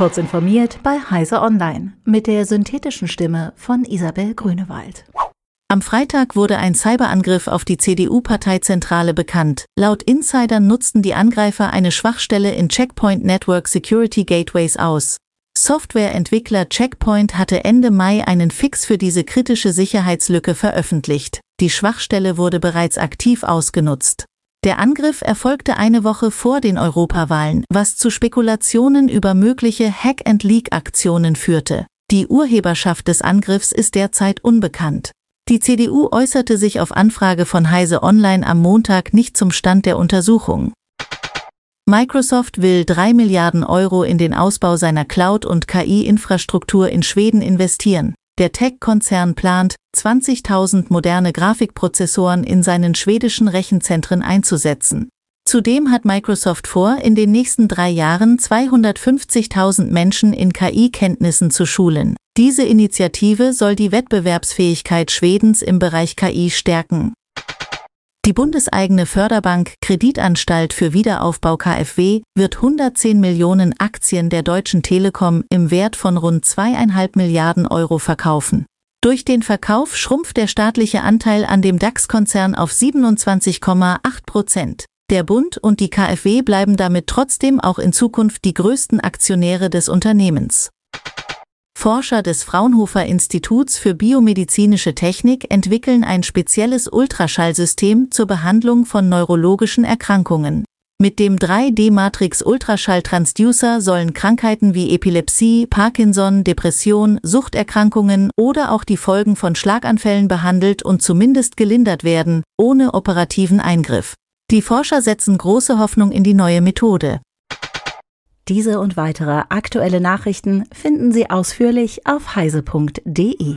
Kurz informiert bei Heise Online mit der synthetischen Stimme von Isabel Grünewald. Am Freitag wurde ein Cyberangriff auf die CDU-Parteizentrale bekannt. Laut Insidern nutzten die Angreifer eine Schwachstelle in Checkpoint Network Security Gateways aus. Softwareentwickler Checkpoint hatte Ende Mai einen Fix für diese kritische Sicherheitslücke veröffentlicht. Die Schwachstelle wurde bereits aktiv ausgenutzt. Der Angriff erfolgte eine Woche vor den Europawahlen, was zu Spekulationen über mögliche Hack-and-Leak-Aktionen führte. Die Urheberschaft des Angriffs ist derzeit unbekannt. Die CDU äußerte sich auf Anfrage von Heise Online am Montag nicht zum Stand der Untersuchung. Microsoft will 3 Milliarden Euro in den Ausbau seiner Cloud- und KI-Infrastruktur in Schweden investieren. Der Tech-Konzern plant, 20.000 moderne Grafikprozessoren in seinen schwedischen Rechenzentren einzusetzen. Zudem hat Microsoft vor, in den nächsten drei Jahren 250.000 Menschen in KI-Kenntnissen zu schulen. Diese Initiative soll die Wettbewerbsfähigkeit Schwedens im Bereich KI stärken. Die bundeseigene Förderbank Kreditanstalt für Wiederaufbau KfW wird 110 Millionen Aktien der Deutschen Telekom im Wert von rund zweieinhalb Milliarden Euro verkaufen. Durch den Verkauf schrumpft der staatliche Anteil an dem DAX-Konzern auf 27,8 Prozent. Der Bund und die KfW bleiben damit trotzdem auch in Zukunft die größten Aktionäre des Unternehmens. Forscher des Fraunhofer Instituts für biomedizinische Technik entwickeln ein spezielles Ultraschallsystem zur Behandlung von neurologischen Erkrankungen. Mit dem 3D-Matrix-Ultraschalltransducer sollen Krankheiten wie Epilepsie, Parkinson, Depression, Suchterkrankungen oder auch die Folgen von Schlaganfällen behandelt und zumindest gelindert werden, ohne operativen Eingriff. Die Forscher setzen große Hoffnung in die neue Methode. Diese und weitere aktuelle Nachrichten finden Sie ausführlich auf heise.de.